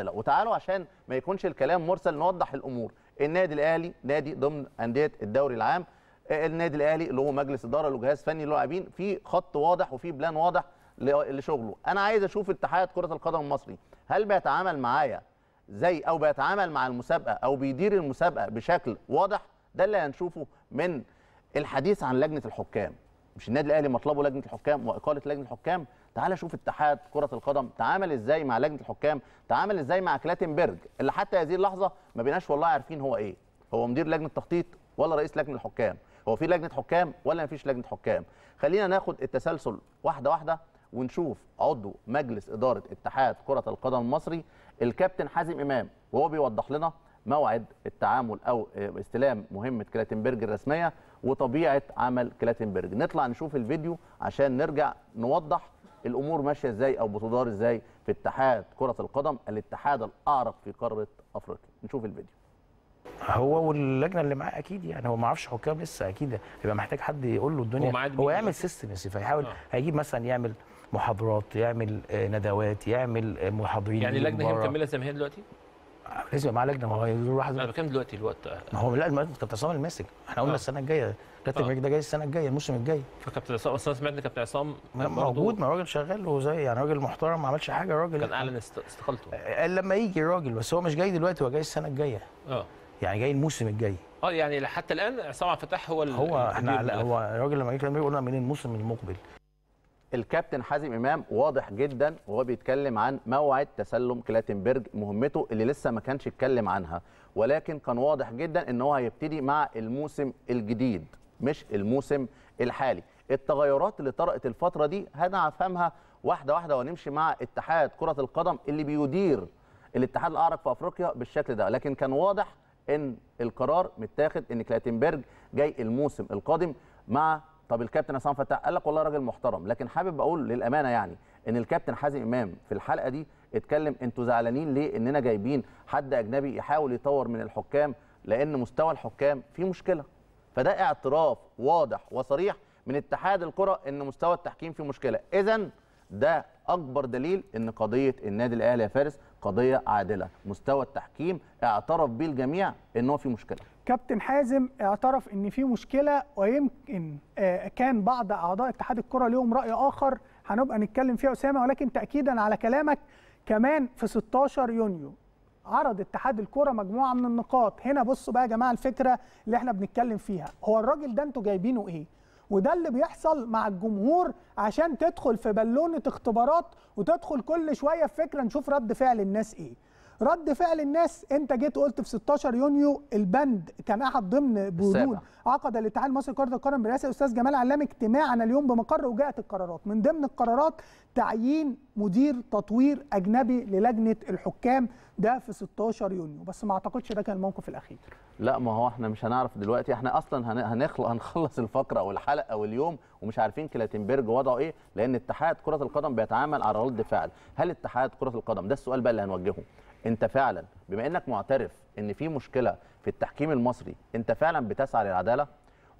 وتعالوا عشان ما يكونش الكلام مرسل نوضح الامور النادي الاهلي نادي ضمن انديه الدوري العام آه، النادي الاهلي اللي هو مجلس اداره له جهاز فني للاعبين في خط واضح وفي بلان واضح لشغله انا عايز اشوف اتحاد كره القدم المصري هل بيتعامل معايا زي او بيتعامل مع المسابقه او بيدير المسابقه بشكل واضح ده اللي هنشوفه من الحديث عن لجنه الحكام مش النادي الاهلي مطلبه لجنه الحكام واقاله لجنه الحكام تعال شوف اتحاد كره القدم تعامل ازاي مع لجنه الحكام تعامل ازاي مع كلاتنبرج اللي حتى هذه اللحظه ما بيناش والله عارفين هو ايه هو مدير لجنه التخطيط ولا رئيس لجنه الحكام هو في لجنه حكام ولا ما فيش لجنه حكام خلينا ناخد التسلسل واحده واحده ونشوف عضو مجلس اداره اتحاد كره القدم المصري الكابتن حازم امام وهو بيوضح لنا موعد التعامل او استلام مهمه كلاتنبرج الرسميه وطبيعه عمل كلاتنبرج نطلع نشوف الفيديو عشان نرجع نوضح الامور ماشيه ازاي او بتدار ازاي في اتحاد كره القدم الاتحاد الاعرق في قاره افريقيا نشوف الفيديو هو واللجنه اللي معاه اكيد يعني هو ما اعرفش حكام لسه اكيد يبقى محتاج حد يقول له الدنيا هو, يعمل سيستم يا سيف هيحاول آه. هيجيب مثلا يعمل محاضرات يعمل آه، ندوات يعمل آه، محاضرين يعني اللجنه هي مكمله زي ما هي دلوقتي لازم يبقى معاه لجنه ما هو يروح انا بكلم دلوقتي الوقت ما هو لا كابتن عصام الماسك احنا قلنا آه. السنه الجايه كابتن آه. ده جاي السنه الجايه الموسم الجاي فكابتن عصام اصل انا سمعت ان كابتن عصام موجود ما راجل شغال وزي يعني راجل محترم ما عملش حاجه راجل كان اعلن استقالته قال آه، لما يجي راجل بس هو مش جاي دلوقتي هو جاي السنه الجايه اه يعني جاي الموسم الجاي اه يعني حتى الان عصام عبد الفتاح هو هو احنا هو الراجل لما جه كان بيقول لنا من الموسم المقبل الكابتن حازم امام واضح جدا وهو بيتكلم عن موعد تسلم كلاتنبرج مهمته اللي لسه ما كانش اتكلم عنها ولكن كان واضح جدا ان هو هيبتدي مع الموسم الجديد مش الموسم الحالي التغيرات اللي طرأت الفتره دي انا هفهمها واحده واحده ونمشي مع اتحاد كره القدم اللي بيدير الاتحاد الاعرق في افريقيا بالشكل ده لكن كان واضح ان القرار متاخد ان كلاتنبرج جاي الموسم القادم مع طب الكابتن عصام فتح قال لك والله راجل محترم لكن حابب اقول للامانه يعني ان الكابتن حازم امام في الحلقه دي اتكلم انتوا زعلانين ليه اننا جايبين حد اجنبي يحاول يطور من الحكام لان مستوى الحكام فيه مشكله فده اعتراف واضح وصريح من اتحاد الكره ان مستوى التحكيم فيه مشكله اذا ده اكبر دليل ان قضيه النادي الاهلي يا فارس قضيه عادله مستوى التحكيم اعترف به الجميع ان هو فيه مشكله كابتن حازم اعترف ان في مشكله ويمكن آه، كان بعض اعضاء اتحاد الكره ليهم راي اخر هنبقى نتكلم فيها اسامه ولكن تاكيدا على كلامك كمان في 16 يونيو عرض اتحاد الكره مجموعه من النقاط هنا بصوا بقى يا جماعه الفكره اللي احنا بنتكلم فيها هو الراجل ده انتوا جايبينه ايه وده اللي بيحصل مع الجمهور عشان تدخل في بالونه اختبارات وتدخل كل شويه في فكره نشوف رد فعل الناس ايه رد فعل الناس انت جيت قلت في 16 يونيو البند كان احد ضمن بنود عقد الاتحاد المصري لكره القدم برئاسه الاستاذ جمال علام اجتماعنا اليوم بمقر وجاءت القرارات من ضمن القرارات تعيين مدير تطوير اجنبي للجنه الحكام ده في 16 يونيو بس ما اعتقدش ده كان الموقف الاخير لا ما هو احنا مش هنعرف دلوقتي احنا اصلا هنخلص هنخلص الفقره او الحلقه او اليوم ومش عارفين كلاتنبرج وضعه ايه لان اتحاد كره القدم بيتعامل على رد فعل هل اتحاد كره القدم ده السؤال بقى اللي هنوجهه انت فعلا بما انك معترف ان في مشكله في التحكيم المصري انت فعلا بتسعى للعداله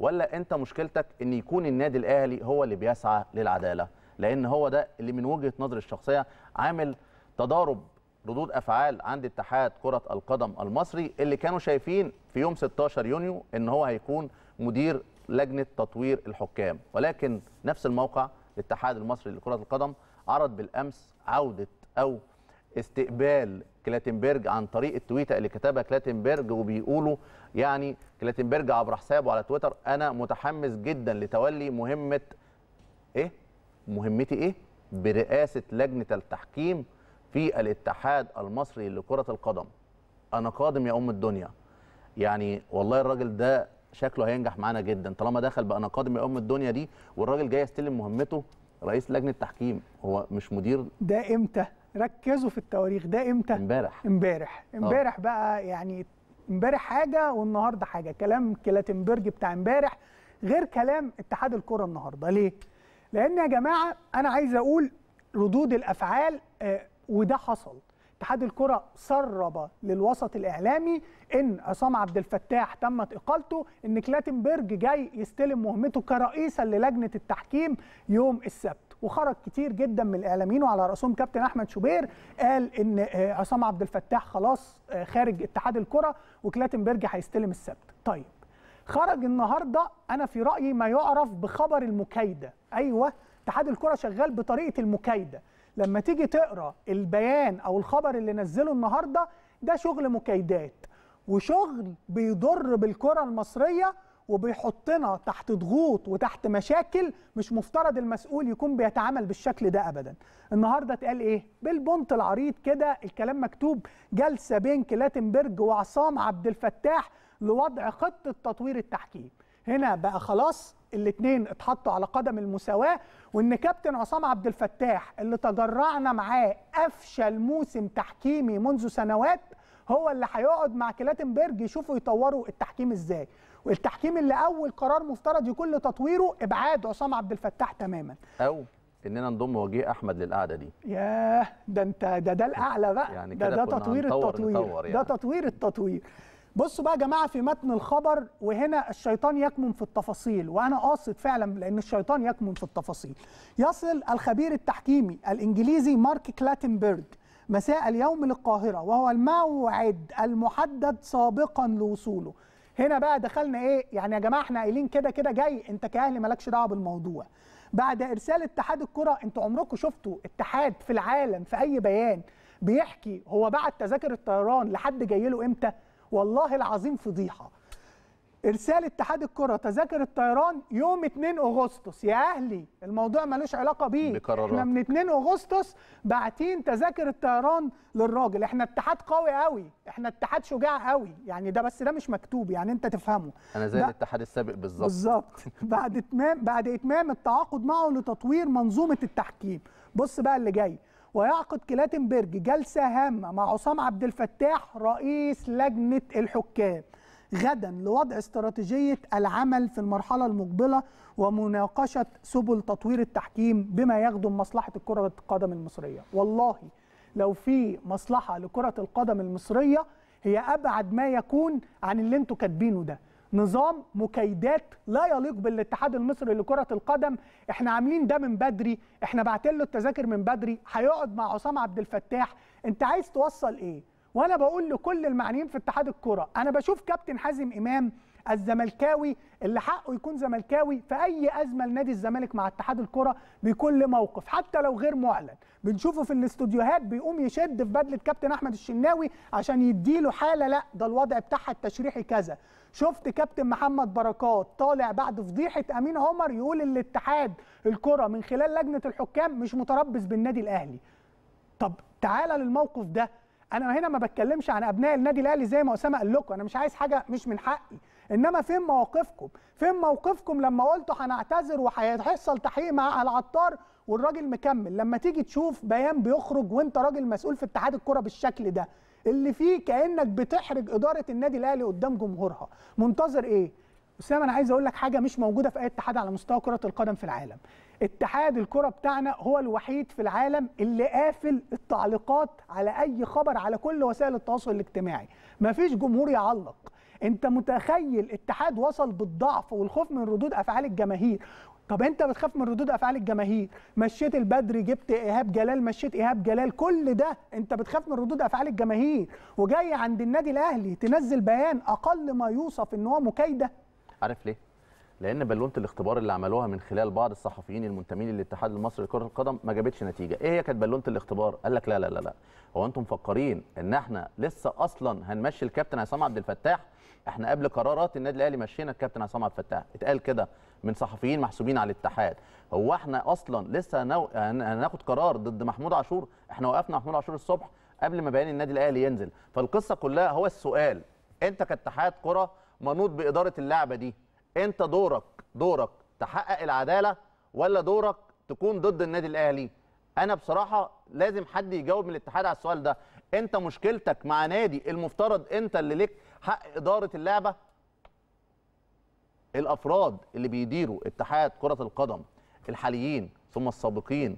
ولا انت مشكلتك ان يكون النادي الاهلي هو اللي بيسعى للعداله لان هو ده اللي من وجهه نظري الشخصيه عامل تضارب ردود افعال عند اتحاد كره القدم المصري اللي كانوا شايفين في يوم 16 يونيو ان هو هيكون مدير لجنه تطوير الحكام ولكن نفس الموقع الاتحاد المصري لكره القدم عرض بالامس عوده او استقبال كلاتنبرج عن طريق التويته اللي كتبها كلاتنبرج وبيقولوا يعني كلاتنبرج عبر حسابه على تويتر انا متحمس جدا لتولي مهمه ايه مهمتي ايه برئاسه لجنه التحكيم في الاتحاد المصري لكره القدم انا قادم يا ام الدنيا يعني والله الراجل ده شكله هينجح معانا جدا طالما دخل بقى انا قادم يا ام الدنيا دي والراجل جاي يستلم مهمته رئيس لجنه تحكيم هو مش مدير ده امتى ركزوا في التواريخ ده امتى امبارح امبارح آه. امبارح بقى يعني امبارح حاجه والنهارده حاجه كلام كلاتنبرج بتاع امبارح غير كلام اتحاد الكره النهارده ليه لان يا جماعه انا عايز اقول ردود الافعال آه، وده حصل اتحاد الكره سرب للوسط الاعلامي ان عصام عبد الفتاح تمت اقالته ان كلاتنبرج جاي يستلم مهمته كرئيسا للجنه التحكيم يوم السبت وخرج كتير جدا من الاعلاميين وعلى راسهم كابتن احمد شوبير قال ان آه، عصام عبد الفتاح خلاص آه، خارج اتحاد الكره وكلاتنبرج هيستلم السبت طيب خرج النهارده انا في رايي ما يعرف بخبر المكايده ايوه اتحاد الكره شغال بطريقه المكايده لما تيجي تقرا البيان او الخبر اللي نزله النهارده ده شغل مكايدات وشغل بيضر بالكره المصريه وبيحطنا تحت ضغوط وتحت مشاكل مش مفترض المسؤول يكون بيتعامل بالشكل ده ابدا النهارده اتقال ايه بالبنط العريض كده الكلام مكتوب جلسه بين كلاتنبرج وعصام عبد الفتاح لوضع خطه تطوير التحكيم هنا بقى خلاص الاثنين اتحطوا على قدم المساواه وان كابتن عصام عبد الفتاح اللي تجرعنا معاه افشل موسم تحكيمي منذ سنوات هو اللي هيقعد مع كلاتنبرج يشوفوا يطوروا التحكيم ازاي والتحكيم اللي اول قرار مفترض يكون لتطويره ابعاد عصام عبد الفتاح تماما او اننا نضم وجيه احمد للقعده دي ياه ده انت ده ده الاعلى بقى يعني ده ده تطوير التطوير يعني. ده تطوير التطوير بصوا بقى يا جماعه في متن الخبر وهنا الشيطان يكمن في التفاصيل وانا قاصد فعلا لان الشيطان يكمن في التفاصيل يصل الخبير التحكيمي الانجليزي مارك كلاتنبرج مساء اليوم للقاهره وهو الموعد المحدد سابقا لوصوله هنا بقى دخلنا ايه يعني يا جماعه احنا قايلين كده كده جاي انت كاهلي مالكش دعوه بالموضوع بعد ارسال اتحاد الكره انتوا عمركم شفتوا اتحاد في العالم في اي بيان بيحكي هو بعت تذاكر الطيران لحد جاي له امتى والله العظيم فضيحه ارسال اتحاد الكره تذاكر الطيران يوم 2 اغسطس يا اهلي الموضوع ملوش علاقه بيه احنا من 2 اغسطس باعتين تذاكر الطيران للراجل احنا اتحاد قوي قوي احنا اتحاد شجاع قوي يعني ده بس ده مش مكتوب يعني انت تفهمه انا زي الاتحاد السابق بالظبط بالظبط بعد اتمام بعد اتمام التعاقد معه لتطوير منظومه التحكيم بص بقى اللي جاي ويعقد كلاتنبرج جلسه هامه مع عصام عبد الفتاح رئيس لجنه الحكام غدا لوضع استراتيجيه العمل في المرحله المقبله ومناقشه سبل تطوير التحكيم بما يخدم مصلحه كره القدم المصريه والله لو في مصلحه لكره القدم المصريه هي ابعد ما يكون عن اللي انتوا كاتبينه ده نظام مكيدات لا يليق بالاتحاد المصري لكرة القدم احنا عاملين ده من بدري احنا بعتله التذاكر من بدري هيقعد مع عصام عبد الفتاح انت عايز توصل ايه وانا بقول لكل المعنيين في اتحاد الكره انا بشوف كابتن حازم امام الزملكاوي اللي حقه يكون زملكاوي في اي ازمه لنادي الزمالك مع اتحاد الكره بكل موقف حتى لو غير معلن بنشوفه في الاستوديوهات بيقوم يشد في بدله كابتن احمد الشناوي عشان يديله حاله لا ده الوضع بتاعها التشريحي كذا شفت كابتن محمد بركات طالع بعد فضيحه امين عمر يقول ان الاتحاد الكره من خلال لجنه الحكام مش متربص بالنادي الاهلي طب تعالى للموقف ده انا هنا ما بتكلمش عن ابناء النادي الاهلي زي ما اسامه قال لكم انا مش عايز حاجه مش من حقي انما فين مواقفكم فين موقفكم لما قلتوا هنعتذر وهيحصل تحقيق مع العطار والراجل مكمل لما تيجي تشوف بيان بيخرج وانت راجل مسؤول في اتحاد الكره بالشكل ده اللي فيه كانك بتحرج اداره النادي الاهلي قدام جمهورها منتظر ايه اسامه انا عايز اقول لك حاجه مش موجوده في اي اتحاد على مستوى كره القدم في العالم اتحاد الكره بتاعنا هو الوحيد في العالم اللي قافل التعليقات على اي خبر على كل وسائل التواصل الاجتماعي مفيش جمهور يعلق انت متخيل اتحاد وصل بالضعف والخوف من ردود افعال الجماهير طب انت بتخاف من ردود افعال الجماهير مشيت البدري جبت ايهاب جلال مشيت ايهاب جلال كل ده انت بتخاف من ردود افعال الجماهير وجاي عند النادي الاهلي تنزل بيان اقل ما يوصف ان هو مكايده عارف ليه لان بالونه الاختبار اللي عملوها من خلال بعض الصحفيين المنتمين للاتحاد المصري لكره القدم ما جابتش نتيجه ايه هي كانت بالونه الاختبار قال لك لا لا لا لا هو انتم مفكرين ان احنا لسه اصلا هنمشي الكابتن عصام عبد الفتاح احنا قبل قرارات النادي الاهلي مشينا الكابتن عصام عبد الفتاح اتقال كده من صحفيين محسوبين على الاتحاد هو احنا اصلا لسه هناخد قرار ضد محمود عاشور احنا وقفنا محمود عاشور الصبح قبل ما بيان النادي الاهلي ينزل فالقصه كلها هو السؤال انت كاتحاد كره منوط باداره اللعبه دي انت دورك دورك تحقق العداله ولا دورك تكون ضد النادي الاهلي انا بصراحه لازم حد يجاوب من الاتحاد على السؤال ده انت مشكلتك مع نادي المفترض انت اللي لك حق اداره اللعبه الافراد اللي بيديروا اتحاد كره القدم الحاليين ثم السابقين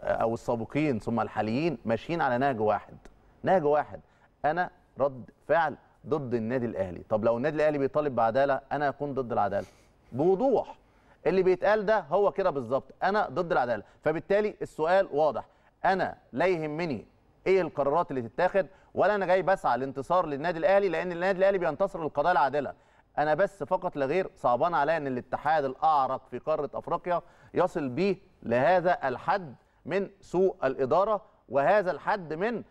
آه، او السابقين ثم الحاليين ماشيين على نهج واحد نهج واحد انا رد فعل ضد النادي الاهلي طب لو النادي الاهلي بيطالب بعداله انا اكون ضد العداله بوضوح اللي بيتقال ده هو كده بالظبط انا ضد العداله فبالتالي السؤال واضح انا لا يهمني ايه القرارات اللي تتاخد ولا انا جاي بسعى لانتصار للنادي الاهلي لان النادي الاهلي بينتصر للقضاء العادله انا بس فقط لا غير صعبان عليا ان الاتحاد الاعرق في قاره افريقيا يصل بيه لهذا الحد من سوء الاداره وهذا الحد من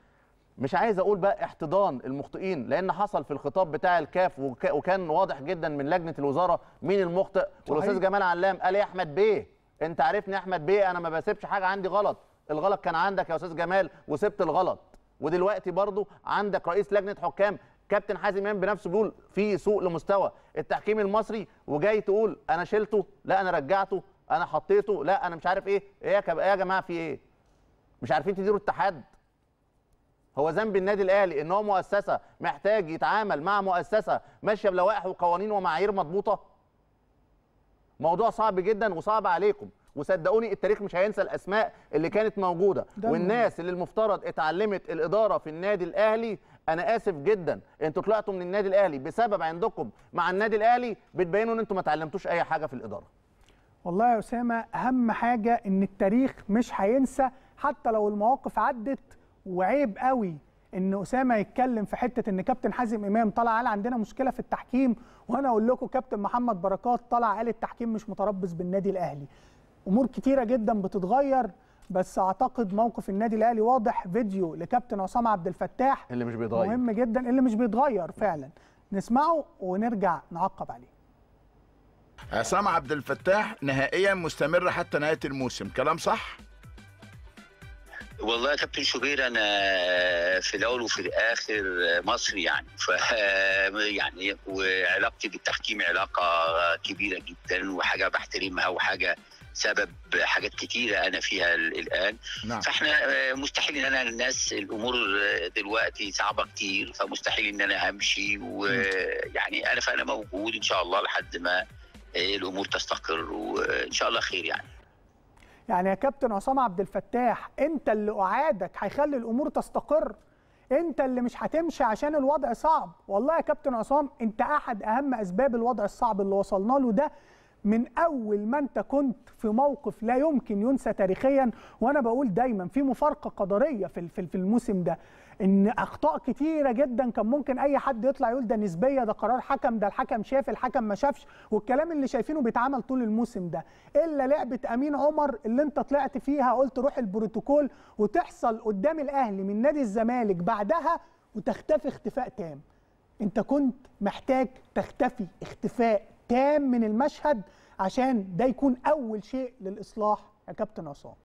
مش عايز اقول بقى احتضان المخطئين لان حصل في الخطاب بتاع الكاف وكان واضح جدا من لجنه الوزاره مين المخطئ والاستاذ جمال علام قال إيه يا احمد بيه انت عارفني احمد بيه انا ما بسيبش حاجه عندي غلط الغلط كان عندك يا استاذ جمال وسبت الغلط ودلوقتي برضه عندك رئيس لجنه حكام كابتن حازم امام بنفسه بيقول في سوء لمستوى التحكيم المصري وجاي تقول انا شلته لا انا رجعته انا حطيته لا انا مش عارف ايه ايه يا إيه جماعه في ايه مش عارفين تديروا التحدي هو ذنب النادي الاهلي ان هو مؤسسه محتاج يتعامل مع مؤسسه ماشيه بلوائح وقوانين ومعايير مضبوطه موضوع صعب جدا وصعب عليكم وصدقوني التاريخ مش هينسى الاسماء اللي كانت موجوده والناس اللي المفترض اتعلمت الاداره في النادي الاهلي انا اسف جدا انتوا طلعتوا من النادي الاهلي بسبب عندكم مع النادي الاهلي بتبينوا ان انتوا ما اتعلمتوش اي حاجه في الاداره والله يا اسامه اهم حاجه ان التاريخ مش هينسى حتى لو المواقف عدت وعيب قوي ان اسامه يتكلم في حته ان كابتن حازم امام طلع قال عندنا مشكله في التحكيم وانا اقول لكم كابتن محمد بركات طلع قال التحكيم مش متربص بالنادي الاهلي امور كتيره جدا بتتغير بس اعتقد موقف النادي الاهلي واضح فيديو لكابتن عصام عبد الفتاح اللي مش بيتغير مهم جدا اللي مش بيتغير فعلا نسمعه ونرجع نعقب عليه عصام عبد الفتاح نهائيا مستمر حتى نهايه الموسم كلام صح والله يا كابتن شوبير انا في الاول وفي الاخر مصري يعني ف يعني وعلاقتي بالتحكيم علاقه كبيره جدا وحاجه بحترمها وحاجه سبب حاجات كتيرة أنا فيها الآن نعم. فإحنا مستحيل إن أنا الناس الأمور دلوقتي صعبة كتير فمستحيل إن أنا همشي ويعني أنا فأنا موجود إن شاء الله لحد ما الأمور تستقر وإن شاء الله خير يعني يعني يا كابتن عصام عبد الفتاح انت اللي اعادك هيخلي الامور تستقر انت اللي مش هتمشي عشان الوضع صعب والله يا كابتن عصام انت احد اهم اسباب الوضع الصعب اللي وصلنا له ده من اول ما انت كنت في موقف لا يمكن ينسى تاريخيا وانا بقول دايما في مفارقه قدريه في في الموسم ده ان اخطاء كتيره جدا كان ممكن اي حد يطلع يقول ده نسبيه ده قرار حكم ده الحكم شاف الحكم ما شافش والكلام اللي شايفينه بيتعمل طول الموسم ده الا لعبه امين عمر اللي انت طلعت فيها قلت روح البروتوكول وتحصل قدام الاهلي من نادي الزمالك بعدها وتختفي اختفاء تام انت كنت محتاج تختفي اختفاء تام من المشهد عشان ده يكون اول شيء للاصلاح يا كابتن عصام